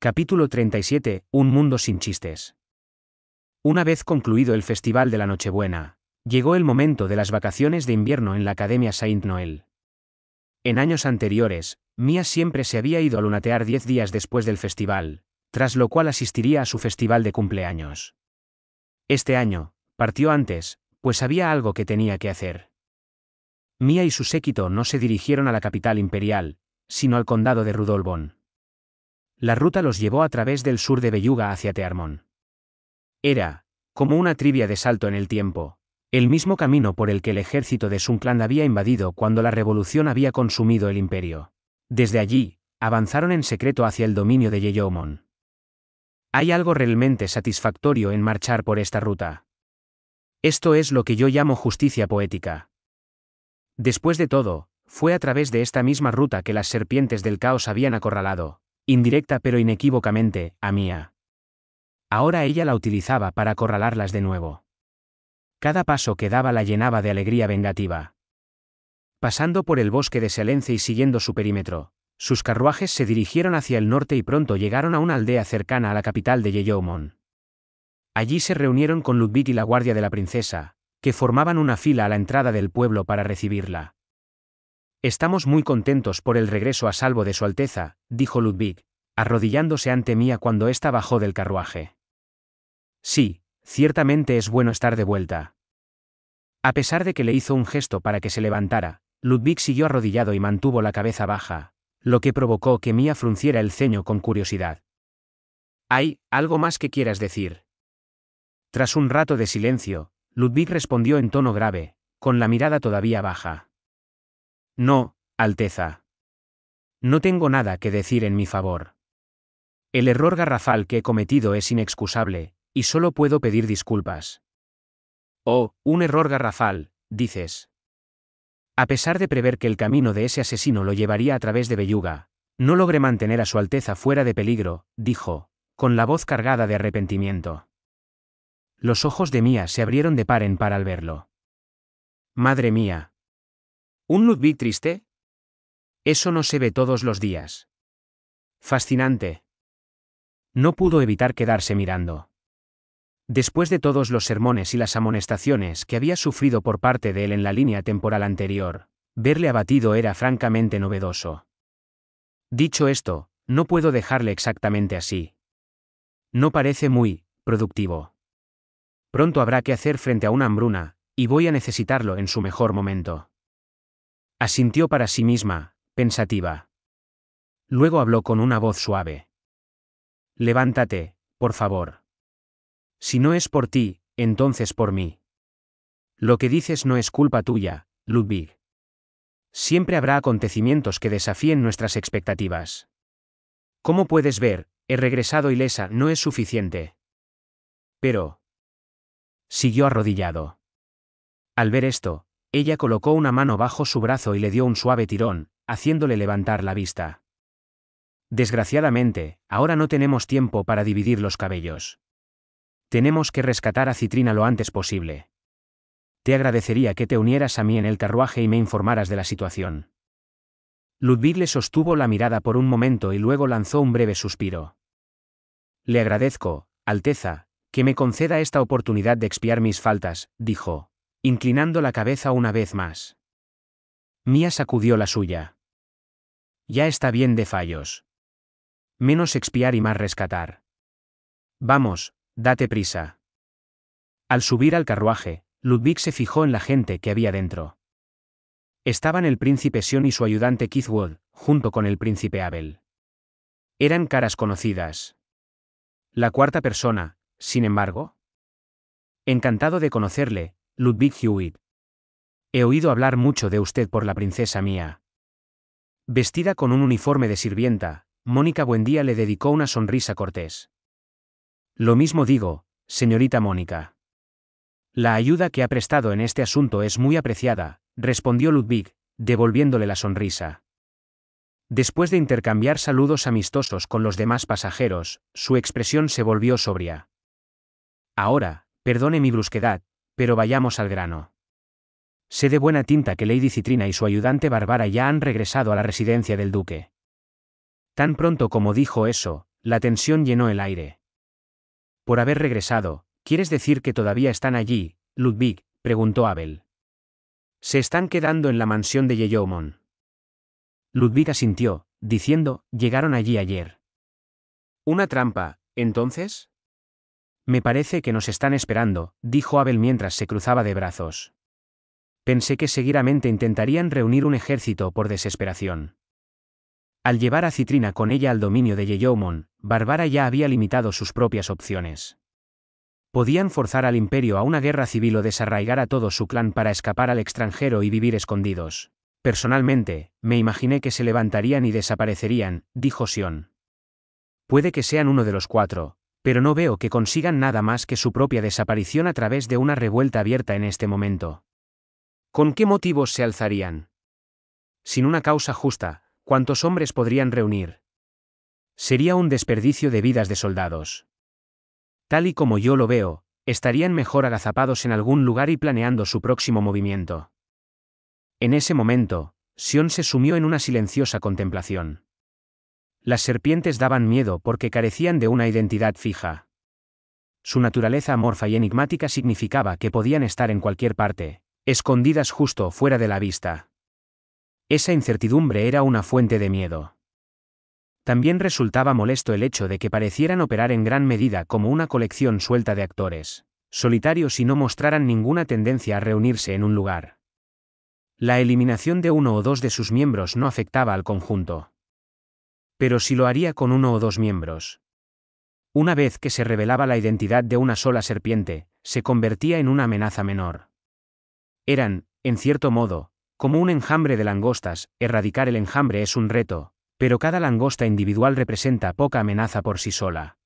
Capítulo 37. Un mundo sin chistes. Una vez concluido el Festival de la Nochebuena, llegó el momento de las vacaciones de invierno en la Academia Saint Noel. En años anteriores, Mia siempre se había ido a lunatear diez días después del festival, tras lo cual asistiría a su festival de cumpleaños. Este año, partió antes, pues había algo que tenía que hacer. Mia y su séquito no se dirigieron a la capital imperial, sino al condado de Rudolbón la ruta los llevó a través del sur de Belluga hacia Tearmón. Era, como una trivia de salto en el tiempo, el mismo camino por el que el ejército de Clan había invadido cuando la revolución había consumido el imperio. Desde allí, avanzaron en secreto hacia el dominio de Yeyomon. Hay algo realmente satisfactorio en marchar por esta ruta. Esto es lo que yo llamo justicia poética. Después de todo, fue a través de esta misma ruta que las serpientes del caos habían acorralado, indirecta pero inequívocamente, a Mía. Ahora ella la utilizaba para acorralarlas de nuevo. Cada paso que daba la llenaba de alegría vengativa. Pasando por el bosque de Selence y siguiendo su perímetro, sus carruajes se dirigieron hacia el norte y pronto llegaron a una aldea cercana a la capital de Yeyoumon. Allí se reunieron con Ludwig y la guardia de la princesa, que formaban una fila a la entrada del pueblo para recibirla. Estamos muy contentos por el regreso a salvo de Su Alteza, dijo Ludwig, arrodillándose ante Mía cuando ésta bajó del carruaje. Sí, ciertamente es bueno estar de vuelta. A pesar de que le hizo un gesto para que se levantara, Ludwig siguió arrodillado y mantuvo la cabeza baja, lo que provocó que Mía frunciera el ceño con curiosidad. ¿Hay algo más que quieras decir? Tras un rato de silencio, Ludwig respondió en tono grave, con la mirada todavía baja. No, Alteza. No tengo nada que decir en mi favor. El error garrafal que he cometido es inexcusable, y solo puedo pedir disculpas. Oh, un error garrafal, dices. A pesar de prever que el camino de ese asesino lo llevaría a través de Belluga, no logré mantener a Su Alteza fuera de peligro, dijo, con la voz cargada de arrepentimiento. Los ojos de Mía se abrieron de par en par al verlo. Madre mía. ¿Un Ludwig triste? Eso no se ve todos los días. Fascinante no pudo evitar quedarse mirando. Después de todos los sermones y las amonestaciones que había sufrido por parte de él en la línea temporal anterior, verle abatido era francamente novedoso. Dicho esto, no puedo dejarle exactamente así. No parece muy productivo. Pronto habrá que hacer frente a una hambruna, y voy a necesitarlo en su mejor momento. Asintió para sí misma, pensativa. Luego habló con una voz suave. Levántate, por favor. Si no es por ti, entonces por mí. Lo que dices no es culpa tuya, Ludwig. Siempre habrá acontecimientos que desafíen nuestras expectativas. Como puedes ver, he regresado ilesa no es suficiente. Pero... Siguió arrodillado. Al ver esto, ella colocó una mano bajo su brazo y le dio un suave tirón, haciéndole levantar la vista. Desgraciadamente, ahora no tenemos tiempo para dividir los cabellos. Tenemos que rescatar a Citrina lo antes posible. Te agradecería que te unieras a mí en el carruaje y me informaras de la situación. Ludwig le sostuvo la mirada por un momento y luego lanzó un breve suspiro. Le agradezco, Alteza, que me conceda esta oportunidad de expiar mis faltas, dijo, inclinando la cabeza una vez más. Mía sacudió la suya. Ya está bien de fallos menos expiar y más rescatar. Vamos, date prisa. Al subir al carruaje, Ludwig se fijó en la gente que había dentro. Estaban el príncipe Sion y su ayudante Keithwood, junto con el príncipe Abel. Eran caras conocidas. La cuarta persona, sin embargo. Encantado de conocerle, Ludwig Hewitt. He oído hablar mucho de usted por la princesa mía. Vestida con un uniforme de sirvienta, Mónica Buendía le dedicó una sonrisa cortés. Lo mismo digo, señorita Mónica. La ayuda que ha prestado en este asunto es muy apreciada, respondió Ludwig, devolviéndole la sonrisa. Después de intercambiar saludos amistosos con los demás pasajeros, su expresión se volvió sobria. Ahora, perdone mi brusquedad, pero vayamos al grano. Sé de buena tinta que Lady Citrina y su ayudante Bárbara ya han regresado a la residencia del duque. Tan pronto como dijo eso, la tensión llenó el aire. Por haber regresado, ¿quieres decir que todavía están allí, Ludwig? preguntó Abel. Se están quedando en la mansión de Yeyomon. Ludwig asintió, diciendo, llegaron allí ayer. ¿Una trampa, entonces? Me parece que nos están esperando, dijo Abel mientras se cruzaba de brazos. Pensé que seguidamente intentarían reunir un ejército por desesperación. Al llevar a Citrina con ella al dominio de Yeomon, Barbara ya había limitado sus propias opciones. Podían forzar al imperio a una guerra civil o desarraigar a todo su clan para escapar al extranjero y vivir escondidos. Personalmente, me imaginé que se levantarían y desaparecerían, dijo Sion. Puede que sean uno de los cuatro, pero no veo que consigan nada más que su propia desaparición a través de una revuelta abierta en este momento. ¿Con qué motivos se alzarían? Sin una causa justa, ¿Cuántos hombres podrían reunir? Sería un desperdicio de vidas de soldados. Tal y como yo lo veo, estarían mejor agazapados en algún lugar y planeando su próximo movimiento. En ese momento, Sion se sumió en una silenciosa contemplación. Las serpientes daban miedo porque carecían de una identidad fija. Su naturaleza amorfa y enigmática significaba que podían estar en cualquier parte, escondidas justo fuera de la vista. Esa incertidumbre era una fuente de miedo. También resultaba molesto el hecho de que parecieran operar en gran medida como una colección suelta de actores, solitarios y no mostraran ninguna tendencia a reunirse en un lugar. La eliminación de uno o dos de sus miembros no afectaba al conjunto. Pero si lo haría con uno o dos miembros. Una vez que se revelaba la identidad de una sola serpiente, se convertía en una amenaza menor. Eran, en cierto modo, como un enjambre de langostas, erradicar el enjambre es un reto, pero cada langosta individual representa poca amenaza por sí sola.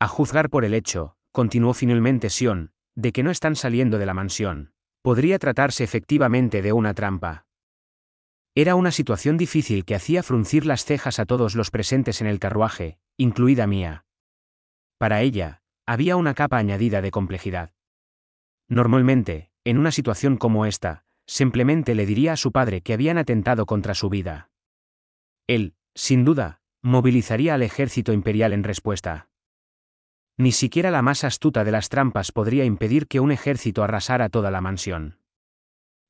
A juzgar por el hecho, continuó finalmente Sion, de que no están saliendo de la mansión, podría tratarse efectivamente de una trampa. Era una situación difícil que hacía fruncir las cejas a todos los presentes en el carruaje, incluida mía. Para ella, había una capa añadida de complejidad. Normalmente, en una situación como esta, simplemente le diría a su padre que habían atentado contra su vida. Él, sin duda, movilizaría al ejército imperial en respuesta. Ni siquiera la más astuta de las trampas podría impedir que un ejército arrasara toda la mansión.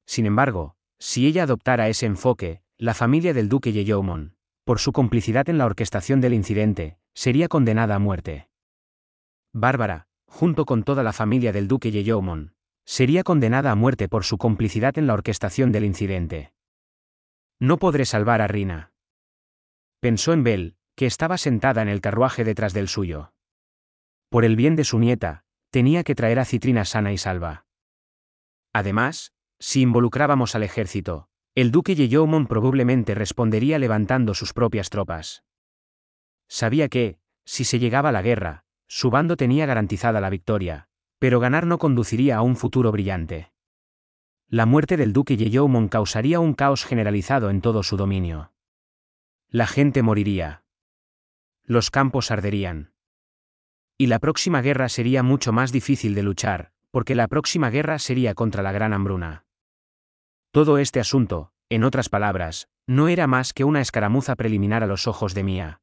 Sin embargo, si ella adoptara ese enfoque, la familia del duque Yeomon, por su complicidad en la orquestación del incidente, sería condenada a muerte. Bárbara, junto con toda la familia del duque Yeomon, sería condenada a muerte por su complicidad en la orquestación del incidente. No podré salvar a Rina. Pensó en Bell, que estaba sentada en el carruaje detrás del suyo. Por el bien de su nieta, tenía que traer a Citrina sana y salva. Además, si involucrábamos al ejército, el duque Yeomon probablemente respondería levantando sus propias tropas. Sabía que, si se llegaba a la guerra, su bando tenía garantizada la victoria, pero ganar no conduciría a un futuro brillante. La muerte del duque Yeyomon causaría un caos generalizado en todo su dominio. La gente moriría. Los campos arderían. Y la próxima guerra sería mucho más difícil de luchar, porque la próxima guerra sería contra la gran hambruna. Todo este asunto, en otras palabras, no era más que una escaramuza preliminar a los ojos de Mía.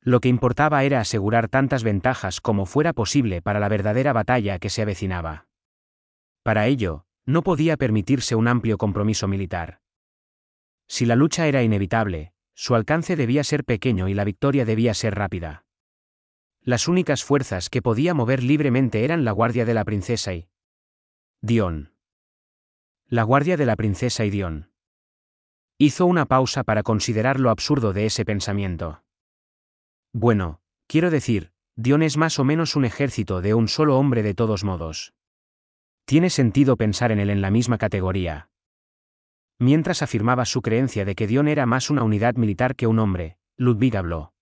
Lo que importaba era asegurar tantas ventajas como fuera posible para la verdadera batalla que se avecinaba. Para ello, no podía permitirse un amplio compromiso militar. Si la lucha era inevitable, su alcance debía ser pequeño y la victoria debía ser rápida. Las únicas fuerzas que podía mover libremente eran la guardia de la princesa y Dion. La guardia de la princesa y Dion. Hizo una pausa para considerar lo absurdo de ese pensamiento. Bueno, quiero decir, Dion es más o menos un ejército de un solo hombre de todos modos. Tiene sentido pensar en él en la misma categoría. Mientras afirmaba su creencia de que Dion era más una unidad militar que un hombre, Ludwig habló.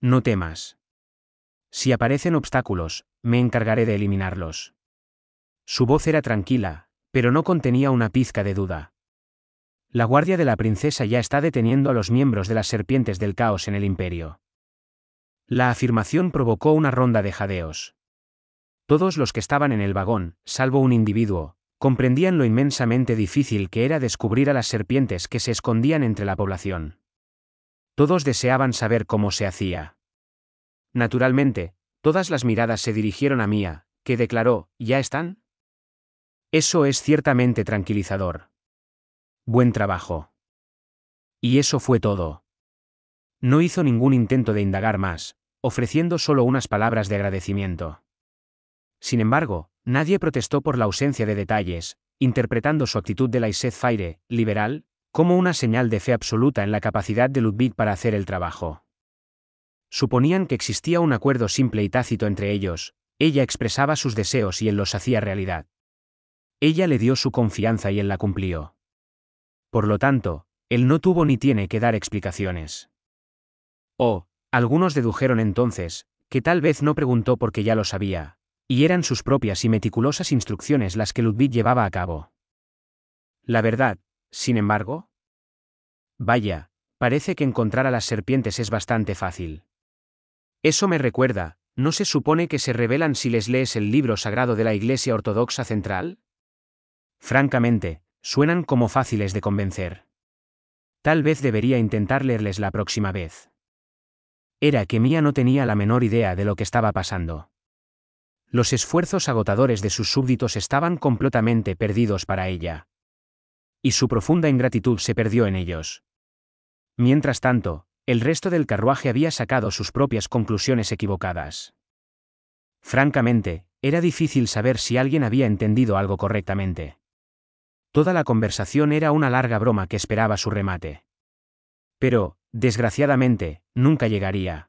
No temas. Si aparecen obstáculos, me encargaré de eliminarlos. Su voz era tranquila, pero no contenía una pizca de duda. La guardia de la princesa ya está deteniendo a los miembros de las serpientes del caos en el imperio. La afirmación provocó una ronda de jadeos. Todos los que estaban en el vagón, salvo un individuo, comprendían lo inmensamente difícil que era descubrir a las serpientes que se escondían entre la población. Todos deseaban saber cómo se hacía. Naturalmente, todas las miradas se dirigieron a Mía, que declaró, ¿ya están? Eso es ciertamente tranquilizador. Buen trabajo. Y eso fue todo. No hizo ningún intento de indagar más, ofreciendo solo unas palabras de agradecimiento. Sin embargo, nadie protestó por la ausencia de detalles, interpretando su actitud de la Laissez Faire, liberal, como una señal de fe absoluta en la capacidad de Ludwig para hacer el trabajo. Suponían que existía un acuerdo simple y tácito entre ellos, ella expresaba sus deseos y él los hacía realidad. Ella le dio su confianza y él la cumplió. Por lo tanto, él no tuvo ni tiene que dar explicaciones. Oh, algunos dedujeron entonces, que tal vez no preguntó porque ya lo sabía, y eran sus propias y meticulosas instrucciones las que Ludwig llevaba a cabo. La verdad, sin embargo. Vaya, parece que encontrar a las serpientes es bastante fácil. Eso me recuerda, ¿no se supone que se revelan si les lees el libro sagrado de la Iglesia Ortodoxa Central? Francamente, suenan como fáciles de convencer. Tal vez debería intentar leerles la próxima vez era que Mia no tenía la menor idea de lo que estaba pasando. Los esfuerzos agotadores de sus súbditos estaban completamente perdidos para ella. Y su profunda ingratitud se perdió en ellos. Mientras tanto, el resto del carruaje había sacado sus propias conclusiones equivocadas. Francamente, era difícil saber si alguien había entendido algo correctamente. Toda la conversación era una larga broma que esperaba su remate. Pero, desgraciadamente, nunca llegaría